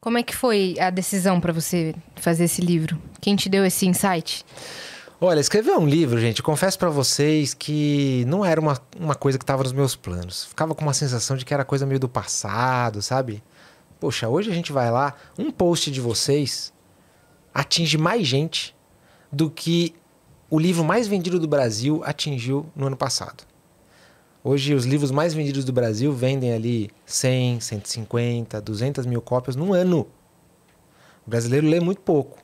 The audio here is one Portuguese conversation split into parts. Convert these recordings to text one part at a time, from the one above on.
Como é que foi a decisão para você fazer esse livro? Quem te deu esse insight? Olha, escrever um livro, gente, confesso para vocês que não era uma, uma coisa que estava nos meus planos. Ficava com uma sensação de que era coisa meio do passado, sabe? Poxa, hoje a gente vai lá, um post de vocês atinge mais gente do que o livro mais vendido do Brasil atingiu no ano passado. Hoje, os livros mais vendidos do Brasil vendem ali 100, 150, 200 mil cópias num ano. O brasileiro lê muito pouco.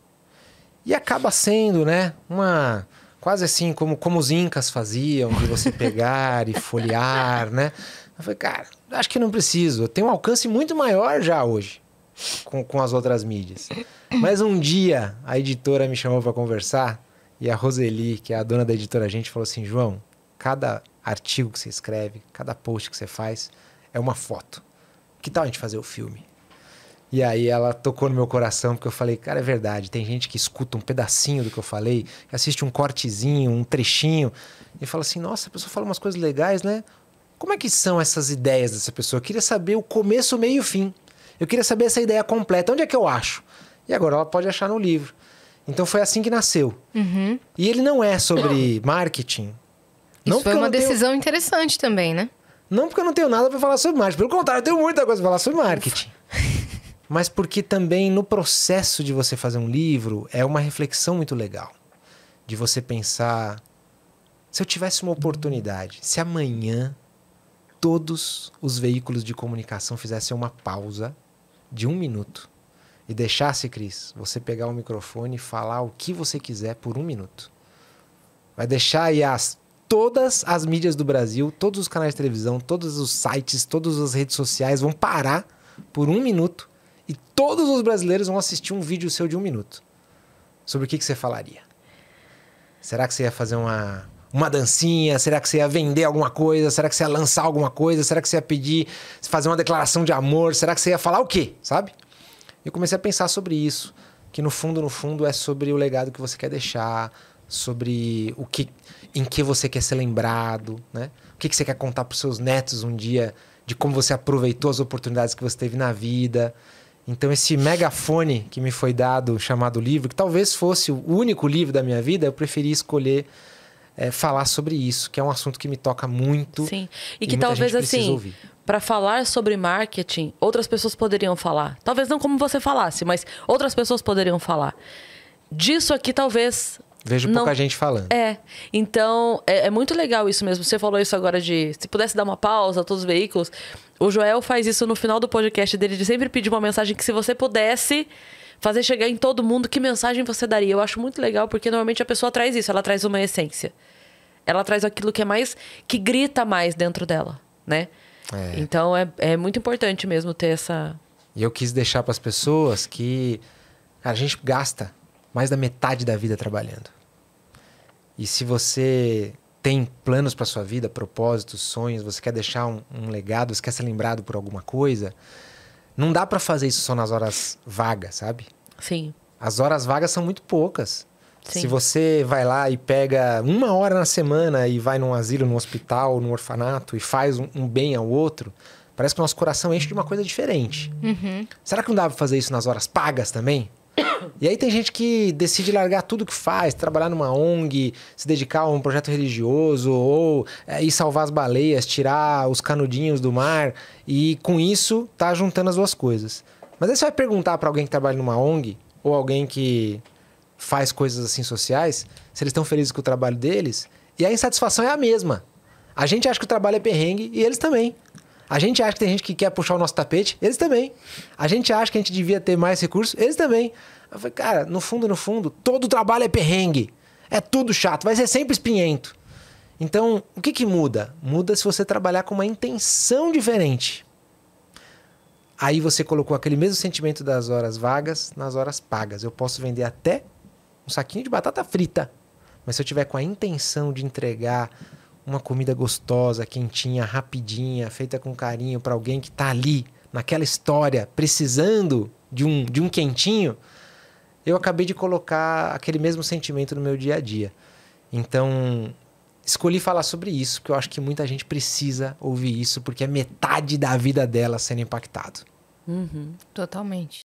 E acaba sendo, né, uma quase assim como, como os incas faziam, de você pegar e folhear, né? Eu falei, cara, acho que não preciso. Eu tenho um alcance muito maior já hoje com, com as outras mídias. Mas um dia a editora me chamou para conversar e a Roseli, que é a dona da editora a Gente, falou assim: João, cada artigo que você escreve, cada post que você faz, é uma foto. Que tal a gente fazer o filme? E aí ela tocou no meu coração, porque eu falei, cara, é verdade, tem gente que escuta um pedacinho do que eu falei, assiste um cortezinho, um trechinho, e fala assim, nossa, a pessoa fala umas coisas legais, né? Como é que são essas ideias dessa pessoa? Eu queria saber o começo, meio e fim. Eu queria saber essa ideia completa, onde é que eu acho? E agora ela pode achar no livro. Então foi assim que nasceu. Uhum. E ele não é sobre marketing, não foi uma decisão tenho... interessante também, né? Não porque eu não tenho nada para falar sobre marketing. Pelo contrário, eu tenho muita coisa para falar sobre marketing. Mas porque também no processo de você fazer um livro é uma reflexão muito legal. De você pensar: se eu tivesse uma oportunidade, se amanhã todos os veículos de comunicação fizessem uma pausa de um minuto e deixasse, Cris, você pegar o microfone e falar o que você quiser por um minuto. Vai deixar aí as todas as mídias do Brasil, todos os canais de televisão, todos os sites, todas as redes sociais vão parar por um minuto e todos os brasileiros vão assistir um vídeo seu de um minuto. Sobre o que, que você falaria? Será que você ia fazer uma, uma dancinha? Será que você ia vender alguma coisa? Será que você ia lançar alguma coisa? Será que você ia pedir, fazer uma declaração de amor? Será que você ia falar o quê? Sabe? Eu comecei a pensar sobre isso. Que no fundo, no fundo, é sobre o legado que você quer deixar, sobre o que, em que você quer ser lembrado, né? O que, que você quer contar para os seus netos um dia de como você aproveitou as oportunidades que você teve na vida. Então esse megafone que me foi dado, chamado livro, que talvez fosse o único livro da minha vida, eu preferi escolher é, falar sobre isso, que é um assunto que me toca muito. Sim. E, e que talvez assim, para falar sobre marketing, outras pessoas poderiam falar. Talvez não como você falasse, mas outras pessoas poderiam falar. Disso aqui talvez Vejo pouca gente falando. É. Então, é, é, muito legal isso mesmo. Você falou isso agora de se pudesse dar uma pausa, todos os veículos. O Joel faz isso no final do podcast dele, de sempre pedir uma mensagem que, se você pudesse fazer chegar em todo mundo, que mensagem você daria? Eu acho muito legal, porque normalmente a pessoa traz isso, ela traz uma essência. Ela traz aquilo que é mais. que grita mais dentro dela, né? É. Então, é, é muito importante mesmo ter essa. E eu quis deixar para as pessoas que. Cara, a gente gasta mais da metade da vida trabalhando. E se você tem planos para sua vida, propósitos, sonhos, você quer deixar um, um, legado, você quer ser lembrado por alguma coisa, não dá para fazer isso só nas horas vagas, sabe? Sim. As horas vagas são muito poucas. Sim. Se você vai lá e pega uma hora na semana e vai num asilo, num hospital, num orfanato e faz um, um bem ao outro, parece que o nosso coração enche de uma coisa diferente. Uhum. Será que não dá pra fazer isso nas horas pagas também? E aí tem gente que decide largar tudo que faz, trabalhar numa ONG, se dedicar a um projeto religioso, ou é, ir salvar as baleias, tirar os canudinhos do mar, e com isso tá juntando as duas coisas. Mas aí você vai perguntar para alguém que trabalha numa ONG, ou alguém que faz coisas assim sociais, se eles estão felizes com o trabalho deles, e a insatisfação é a mesma. A gente acha que o trabalho é perrengue e eles também. A gente acha que tem gente que quer puxar o nosso tapete, eles também. A gente acha que a gente devia ter mais recursos, eles também. Eu falei, cara, no fundo, no fundo, todo trabalho é perrengue. É tudo chato, vai ser sempre espinhento. Então, o que, que muda? Muda se você trabalhar com uma intenção diferente. Aí você colocou aquele mesmo sentimento das horas vagas nas horas pagas. Eu posso vender até um saquinho de batata frita, mas se eu tiver com a intenção de entregar uma comida gostosa, quentinha, rapidinha, feita com carinho para alguém que está ali naquela história, precisando de um de um quentinho, eu acabei de colocar aquele mesmo sentimento no meu dia a dia. Então, escolhi falar sobre isso, porque eu acho que muita gente precisa ouvir isso, porque é metade da vida dela sendo impactado. Uhum, totalmente.